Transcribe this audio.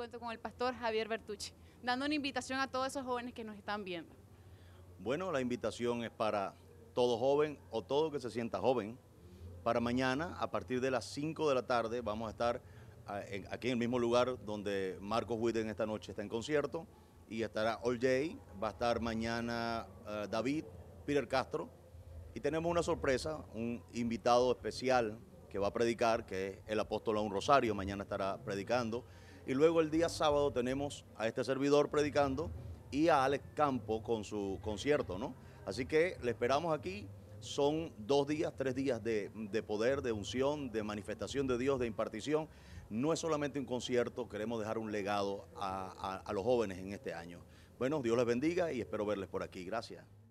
cuento con el pastor Javier Bertucci, dando una invitación a todos esos jóvenes que nos están viendo? Bueno, la invitación es para todo joven o todo que se sienta joven. Para mañana, a partir de las 5 de la tarde, vamos a estar ah, aquí en el mismo lugar donde Marcos Witten esta noche está en concierto y estará All Jay, va a estar mañana ah, David, Peter Castro y tenemos una sorpresa, un invitado especial que va a predicar, que es el apóstol un Rosario, mañana estará predicando. Y luego el día sábado tenemos a este servidor predicando y a Alex Campo con su concierto, ¿no? Así que le esperamos aquí. Son dos días, tres días de, poder, de unción, de manifestación de Dios, de impartición. No es solamente un concierto, queremos dejar un legado a los jóvenes en este año. Bueno, Dios les bendiga y espero verles por aquí. Gracias.